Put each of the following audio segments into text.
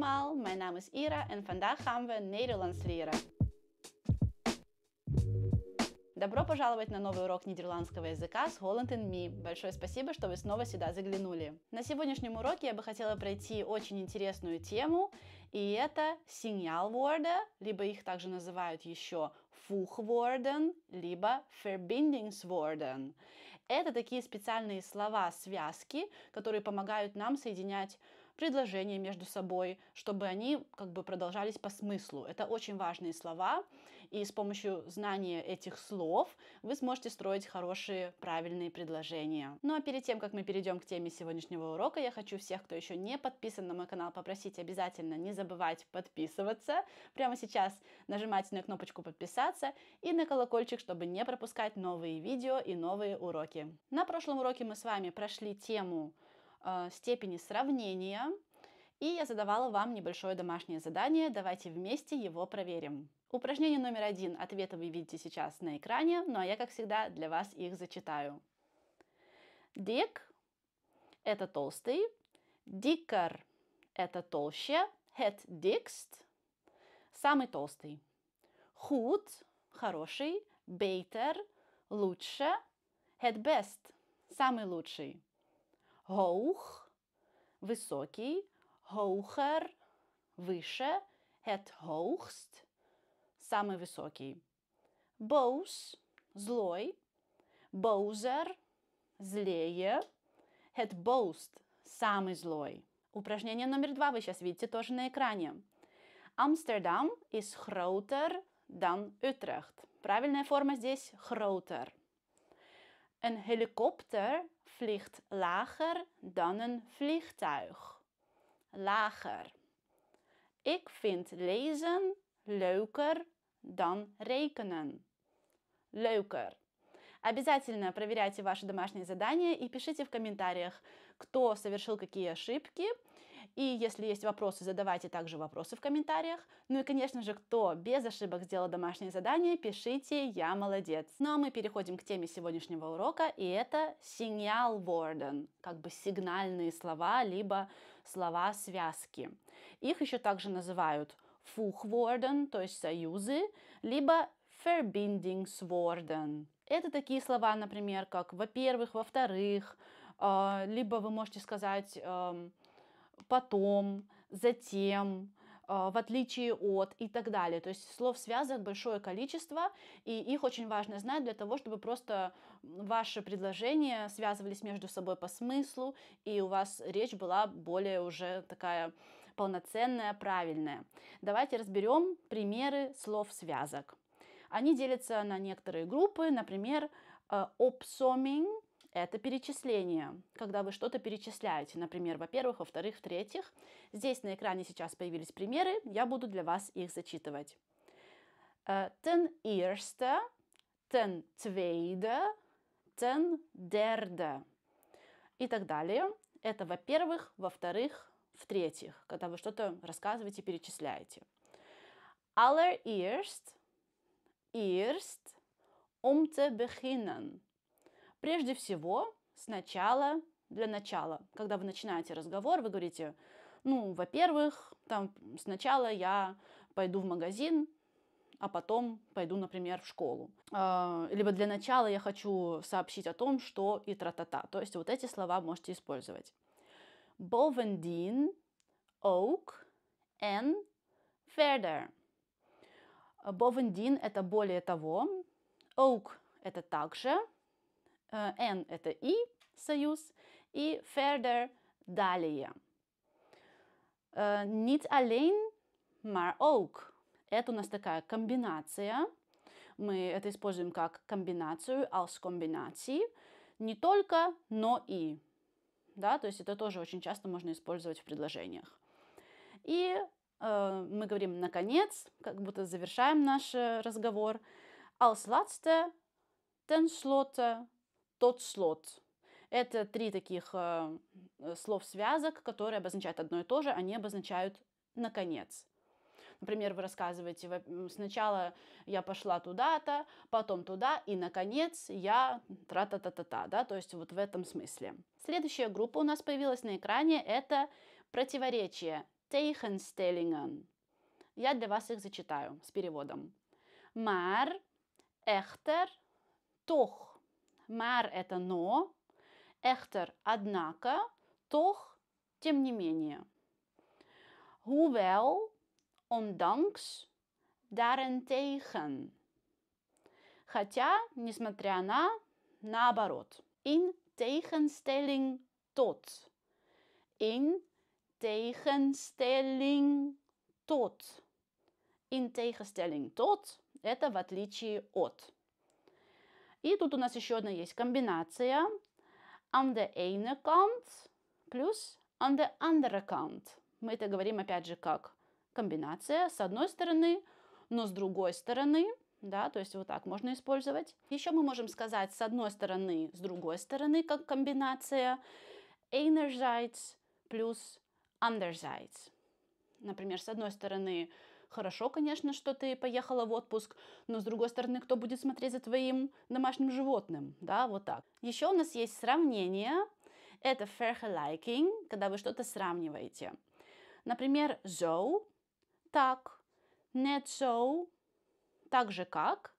allemaal, mijn naam is Ira en vandaag gaan we Nederlands leren. Добро пожаловать на новый урок нидерландского языка с Holland and Me. Большое спасибо, что вы снова сюда заглянули. На сегодняшнем уроке я бы хотела пройти очень интересную тему, и это сигналворда, либо их также называют еще фухворден, либо verbindingswoorden. Это такие специальные слова-связки, которые помогают нам соединять предложения между собой, чтобы они как бы продолжались по смыслу. Это очень важные слова, и с помощью знания этих слов вы сможете строить хорошие, правильные предложения. Ну а перед тем, как мы перейдем к теме сегодняшнего урока, я хочу всех, кто еще не подписан на мой канал, попросить обязательно не забывать подписываться. Прямо сейчас нажимайте на кнопочку подписаться и на колокольчик, чтобы не пропускать новые видео и новые уроки. На прошлом уроке мы с вами прошли тему Э, степени сравнения. И я задавала вам небольшое домашнее задание, давайте вместе его проверим. Упражнение номер один, ответы вы видите сейчас на экране, ну а я, как всегда, для вас их зачитаю. Дик – это толстый, дикар – это толще, het dikst – самый толстый, худ – хороший, бейтер – лучше, het best – самый лучший. Hoch – высокий, hoher – выше, het hoogst – самый высокий. Boos – злой, bozer – злее, het boost – самый злой. Упражнение номер два вы сейчас видите тоже на экране. Амстердам is groter dan Utrecht. Правильная форма здесь groter. Een helikopter vliegt lager dan een vliegtuig. Lager. Ik vind lezen leuker dan rekenen. Leuker. Обязательно проверяйте ваши домашние задания и пишите в комментариях, кто совершил какие ошибки, и если есть вопросы, задавайте также вопросы в комментариях. Ну и, конечно же, кто без ошибок сделал домашнее задание, пишите «Я молодец». Ну а мы переходим к теме сегодняшнего урока, и это сигнал worden, как бы сигнальные слова, либо слова-связки. Их еще также называют фухворден, то есть союзы, либо verbindungswoorden. Это такие слова, например, как во-первых, во-вторых, э, либо вы можете сказать эм, потом, затем, а, в отличие от и так далее. То есть слов связок большое количество, и их очень важно знать для того, чтобы просто ваши предложения связывались между собой по смыслу, и у вас речь была более уже такая полноценная, правильная. Давайте разберем примеры слов связок. Они делятся на некоторые группы, например, «opsomming» э, это перечисление, когда вы что-то перечисляете, например, во-первых, во-вторых, в-третьих. Здесь на экране сейчас появились примеры, я буду для вас их зачитывать. Э, ten eerste, ten tweede, ten derde и так далее. Это во-первых, во-вторых, в-третьих, когда вы что-то рассказываете, перечисляете. Aller Allereerst, eerst, om um te beginnen – Прежде всего, сначала, для начала, когда вы начинаете разговор, вы говорите, ну, во-первых, там сначала я пойду в магазин, а потом пойду, например, в школу. А, либо для начала я хочу сообщить о том, что и тра-та-та. То есть вот эти слова можете использовать. Bovendin, Oak, and Further. Bovendin — это более того, Oak — это также, N э, – это И, союз, и further – далее. Niet alleen, maar ook. Это у нас такая комбинация. Мы это используем как комбинацию, als комбинации. Не только, но и. Да, то есть это тоже очень часто можно использовать в предложениях. И э, мы говорим «наконец», как будто завершаем наш э, разговор. Als laatste, ten slotte, тот слот. Это три таких а, э, слов-связок, которые обозначают одно и то же, они обозначают «наконец». Например, вы рассказываете, сначала я пошла туда-то, потом туда, и, наконец, я тра-та-та-та-та, да, то есть вот в этом смысле. Следующая группа у нас появилась на экране, это противоречие Тейхенстеллинген. Я для вас их зачитаю с переводом. Мар, эхтер, тох. Maar это no? echter – однако, toch, тем не менее. Hoewel, ondanks, daarentegen. Хотя, несмотря на, наоборот. In tegenstelling tot. In tegenstelling tot. In tegenstelling tot. Это в отличие от. И тут у нас еще одна есть комбинация. On the ein account плюс on the under account. Мы это говорим опять же как комбинация с одной стороны, но с другой стороны. Да, то есть вот так можно использовать. Еще мы можем сказать с одной стороны, с другой стороны, как комбинация einerseits плюс anderseits. Например, с одной стороны, хорошо, конечно, что ты поехала в отпуск, но с другой стороны, кто будет смотреть за твоим домашним животным, да, вот так. Еще у нас есть сравнение, это fair vergelijking, когда вы что-то сравниваете. Например, zo, так, net zo, так же как,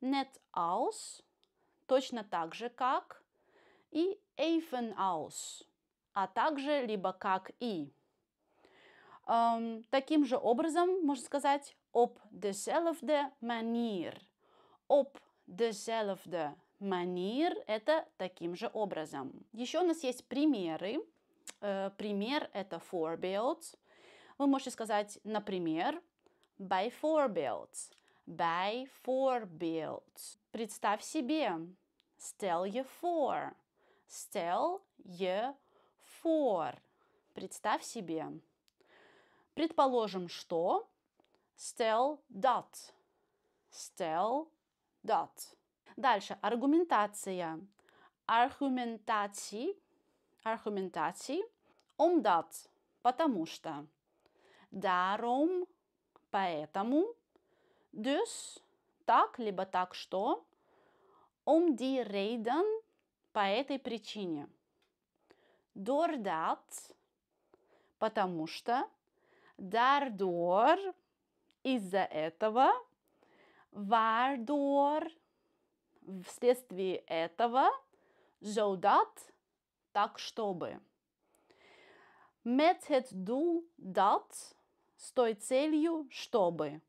net als, точно так же как, и even als, а также либо как и таким же образом можно сказать op dezelfde manier. Op dezelfde manier – это таким же образом. Еще у нас есть примеры. Э, пример – это voorbeeld. Вы можете сказать, например, by by Bijvoorbeeld. Представь себе. Stel je voor. Stel je voor. Представь себе. Предположим, что still dot. Still dot. Дальше аргументация. Аргументации. Аргументации. Умдат. Потому что. Даром. Поэтому. Дюс. Так, либо так что. Ум ди рейдан. По этой причине. Дордат. Потому что. Дардор. Из-за этого. Вардор. Вследствие этого. Зоудат. Так чтобы. метет ду дат dat с той целью, чтобы.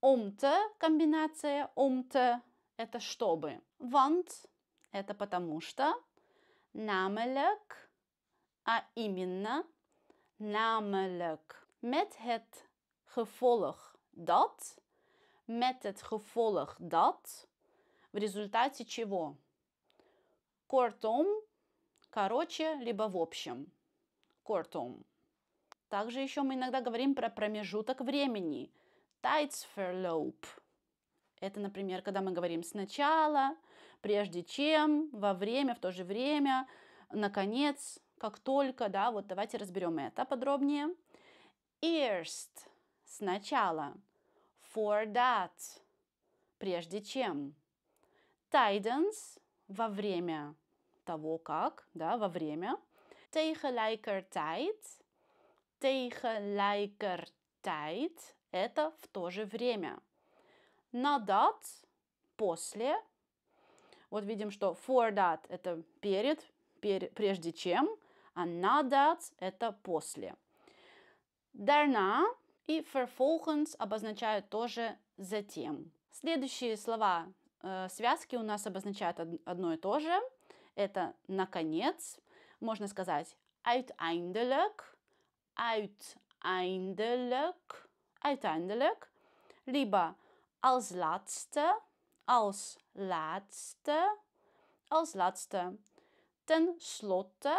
умте комбинация умте это чтобы. Want это потому что. Намелек, а именно – namelijk met het gevolg dat, met het gevolg dat, в результате чего. Кортом, короче, либо в общем. Кортом. Также еще мы иногда говорим про промежуток времени. Тайцферлоуп. Это, например, когда мы говорим сначала, прежде чем, во время, в то же время, наконец, как только, да, вот давайте разберем это подробнее. First, сначала. For that – прежде чем. Tidens – во время того как, да, во время. Tegelijkertijd – tegelijkertijd – это в то же время. Nadat – после. Вот видим, что for that – это перед, перед, прежде чем – а nadat – это после. Daarna и vervolgens обозначают тоже затем. Следующие слова э, связки у нас обозначают одно и то же. Это наконец, можно сказать eindelijk uiteindelijk, eindelijk либо als laatste, als laatste, als laatste, ten slotte,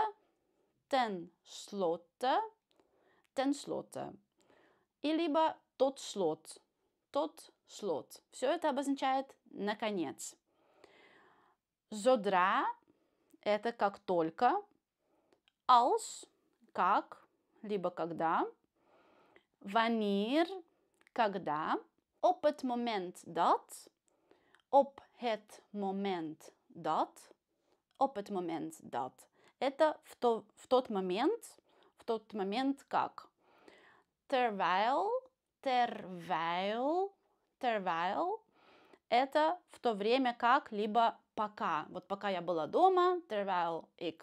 ten slotte, ten slotte. И либо тот слот, тот слот. Все это обозначает наконец. Зодра – это как только. Als – как, либо когда. Ванир – когда. Op het moment dat. Op het moment dat. Op het moment dat. Это в, то, в тот момент, в тот момент как. Terwijl, terwijl, terwijl – это в то время как, либо пока. Вот пока я была дома, terwijl ik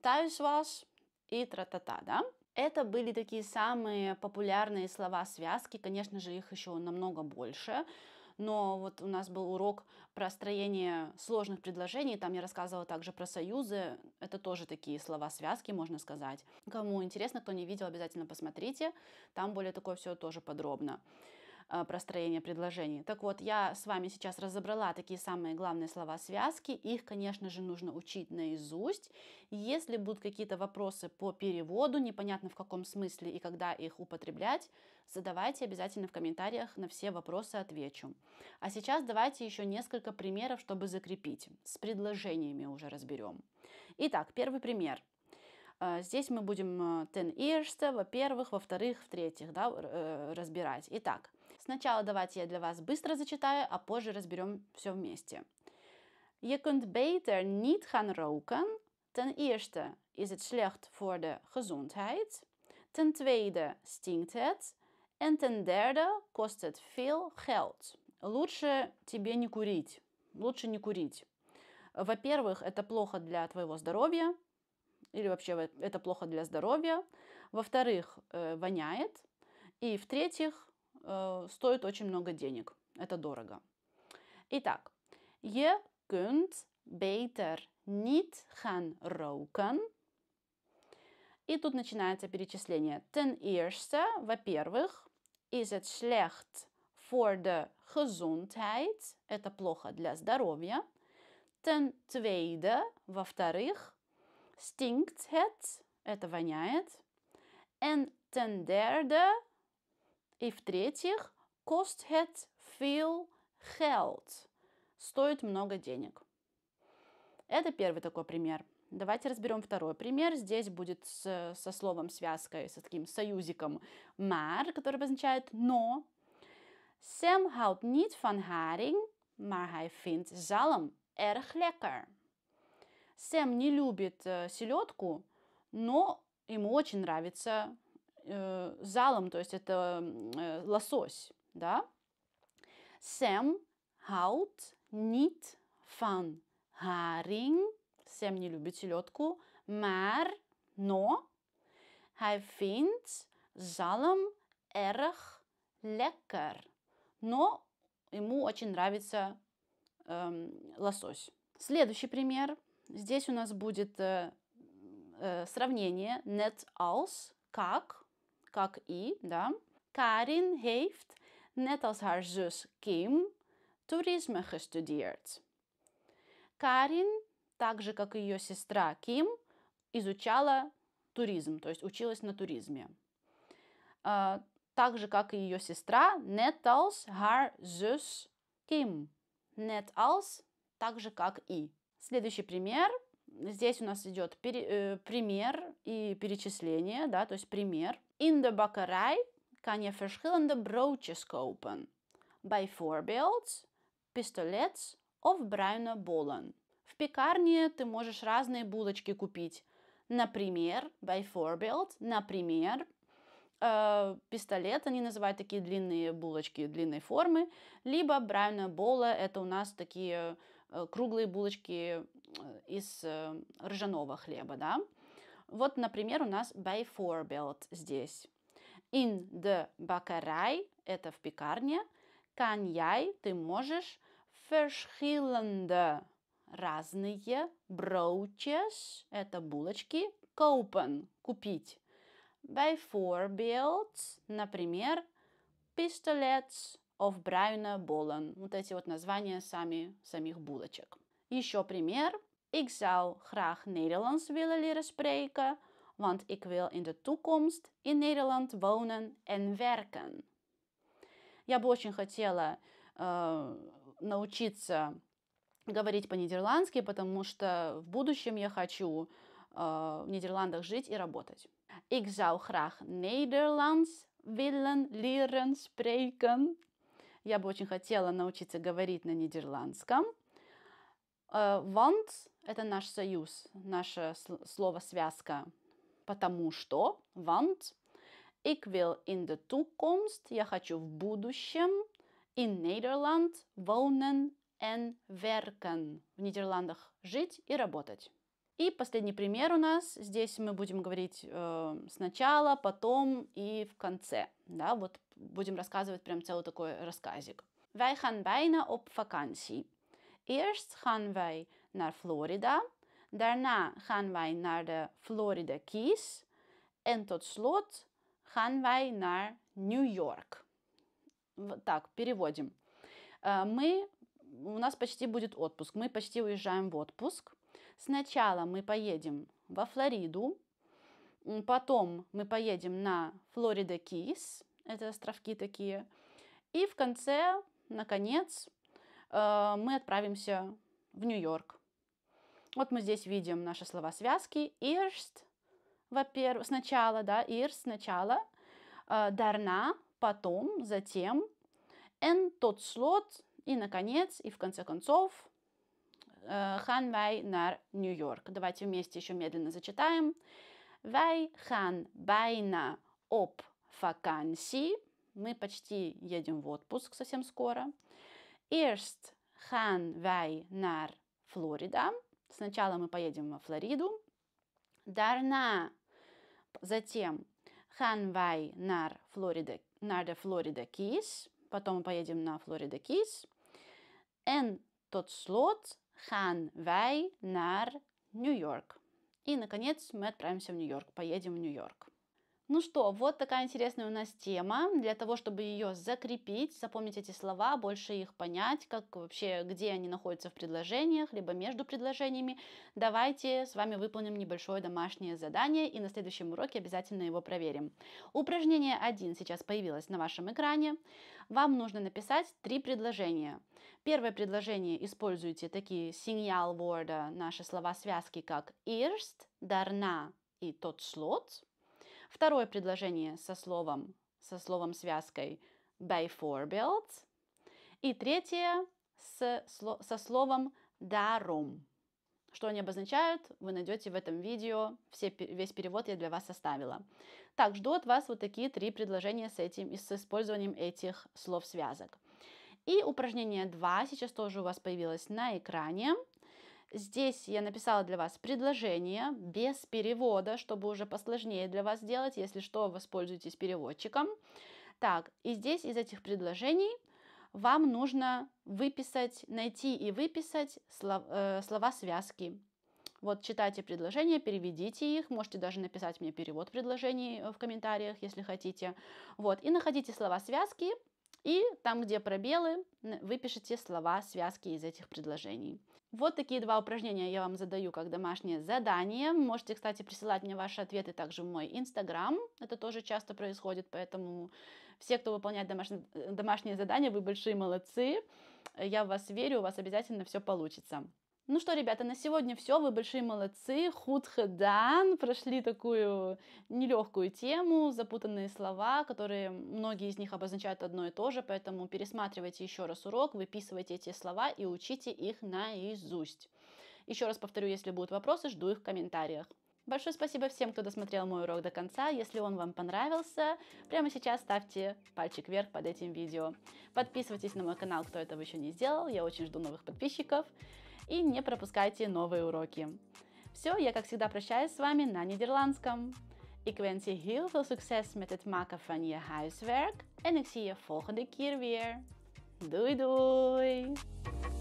thuis was и тра-та-та, да? Это были такие самые популярные слова-связки, конечно же, их еще намного больше но вот у нас был урок про строение сложных предложений, там я рассказывала также про союзы, это тоже такие слова-связки, можно сказать. Кому интересно, кто не видел, обязательно посмотрите, там более такое все тоже подробно. А, про предложений. Так вот, я с вами сейчас разобрала такие самые главные слова-связки. Их, конечно же, нужно учить наизусть. Если будут какие-то вопросы по переводу, непонятно в каком смысле и когда их употреблять, задавайте обязательно в комментариях, на все вопросы отвечу. А сейчас давайте еще несколько примеров, чтобы закрепить. С предложениями уже разберем. Итак, первый пример. А, здесь мы будем а, ten eerste, во-первых, во-вторых, в-третьих да, э, разбирать. Итак, Сначала давайте я для вас быстро зачитаю, а позже разберем все вместе. Je kunt beter niet gaan roken. Ten eerste is het slecht voor de gezondheid. Ten tweede stinkt het. En ten derde kost het veel geld. Лучше тебе не курить. Лучше не курить. Во-первых, это плохо для твоего здоровья. Или вообще это плохо для здоровья. Во-вторых, э, воняет. И в-третьих, Э, стоит очень много денег. Это дорого. Итак, je kunt beter niet gaan roken. И тут начинается перечисление. Ten eerste, во-первых, is het slecht voor de gezondheid. Это плохо для здоровья. Ten tweede, во-вторых, stinkt het. Это воняет. En ten derde, и в-третьих, kostet veel Geld. Стоит много денег. Это первый такой пример. Давайте разберем второй пример. Здесь будет с, со словом связкой, со таким союзиком "мар", который обозначает но. Sam houdt niet van haring, maar hij vindt zalm erg lekker. Сэм не любит э, селедку, но ему очень нравится э, залом, то есть это э, лосось, да. Сэм haut nicht фан Haring. Сэм не любит селедку. Мэр, но. Hij vindt zalm erg lekker. Но ему очень нравится эм, лосось. Следующий пример. Здесь у нас будет э, э, сравнение net als, как, как и, да. Карин heeft, net als haar zus Kim, toerisme gestudeerd. Карин, так же как и ее сестра Ким, изучала туризм, то есть училась на туризме. А, так же как и ее сестра, net als haar zus Kim. Net als, так же как и. Следующий пример. Здесь у нас идет пере, э, пример и перечисление, да, то есть пример. In de bakkerij kan je verschillende broodjes kopen. Bijvoorbeeld pistolets of bruine bollen. В пекарне ты можешь разные булочки купить. Например, bijvoorbeeld, например, э, пистолет, они называют такие длинные булочки длинной формы, либо брайная бола, это у нас такие э, круглые булочки э, из э, ржаного хлеба, да. Вот, например, у нас by Forbild здесь. In the bakarai это в пекарне. Каньяй – ты можешь. Verschillende – разные. Broaches – это булочки. kopen купить. By Forbild, например, pistolets of bruine Болан. Вот эти вот названия сами, самих булочек. Еще пример. Ik zou graag Nederlands willen leren spreken, want ik wil in de toekomst in Nederland wonen en werken. Я бы очень хотела э, научиться говорить по-нидерландски, потому что в будущем я хочу э, в Нидерландах жить и работать. Ik zou graag Nederlands willen leren spreken. Я бы очень хотела научиться говорить на нидерландском. Э, want это наш союз, наше слово связка. Потому что want Ik wil in de toekomst, я хочу в будущем, in Nederland wonen en werken, в Нидерландах жить и работать. И последний пример у нас. Здесь мы будем говорить э, сначала, потом и в конце. Да, вот будем рассказывать прям целый такой рассказик. Wij gaan bijna op vakantie. Eerst gaan wij naar Florida. Daarna gaan wij naar de Florida Keys. En tot slot gaan wij naar New York. так, переводим. Э, мы, у нас почти будет отпуск. Мы почти уезжаем в отпуск. Сначала мы поедем во Флориду. Потом мы поедем на Флорида Кис. Это островки такие. И в конце, наконец, э, мы отправимся в Нью-Йорк. Вот мы здесь видим наши слова связки. Ирст, во-первых, сначала, да, ирст сначала, э, дарна, потом, затем, эн тот слот, и, наконец, и в конце концов, э, хан вай нар Нью-Йорк. Давайте вместе еще медленно зачитаем. Вай хан байна об вакансии. Мы почти едем в отпуск совсем скоро. Erst Хан wij нар Florida. Сначала мы поедем во Флориду. Дарна. затем Хан wij нар Флорида naar de Florida Keys. Потом мы поедем на Флорида Кис. En тот слот Хан wij нар Нью-Йорк. И, наконец, мы отправимся в Нью-Йорк, поедем в Нью-Йорк. Ну что, вот такая интересная у нас тема. Для того, чтобы ее закрепить, запомнить эти слова, больше их понять, как вообще, где они находятся в предложениях, либо между предложениями, давайте с вами выполним небольшое домашнее задание и на следующем уроке обязательно его проверим. Упражнение 1 сейчас появилось на вашем экране. Вам нужно написать три предложения. Первое предложение используйте такие сигнал ворда, наши слова-связки, как «ирст», «дарна» и «тот слот», Второе предложение со словом, со словом связкой by «beivoorbeeld». И третье с, со словом «darum». Что они обозначают, вы найдете в этом видео. Все, весь перевод я для вас составила. Так, жду от вас вот такие три предложения с, этим, с использованием этих слов-связок. И упражнение 2 сейчас тоже у вас появилось на экране. Здесь я написала для вас предложение без перевода, чтобы уже посложнее для вас делать. Если что, воспользуйтесь переводчиком. Так, и здесь из этих предложений вам нужно выписать, найти и выписать слов, э, слова связки. Вот читайте предложения, переведите их, можете даже написать мне перевод предложений э, в комментариях, если хотите. Вот, и находите слова связки, и там, где пробелы, выпишите слова, связки из этих предложений. Вот такие два упражнения я вам задаю как домашнее задание. Можете, кстати, присылать мне ваши ответы также в мой инстаграм. Это тоже часто происходит, поэтому все, кто выполняет домашние, э, домашние задания, вы большие молодцы. Я в вас верю, у вас обязательно все получится. Ну что, ребята, на сегодня все. Вы большие молодцы. Худхедан. Прошли такую нелегкую тему, запутанные слова, которые многие из них обозначают одно и то же, поэтому пересматривайте еще раз урок, выписывайте эти слова и учите их наизусть. Еще раз повторю, если будут вопросы, жду их в комментариях. Большое спасибо всем, кто досмотрел мой урок до конца. Если он вам понравился, прямо сейчас ставьте пальчик вверх под этим видео. Подписывайтесь на мой канал, кто этого еще не сделал. Я очень жду новых подписчиков и не пропускайте новые уроки. Все, я как всегда прощаюсь с вами на нидерландском. Ik wens je heel veel succes met het maken van je huiswerk en ik zie je volgende keer weer. Doei doei!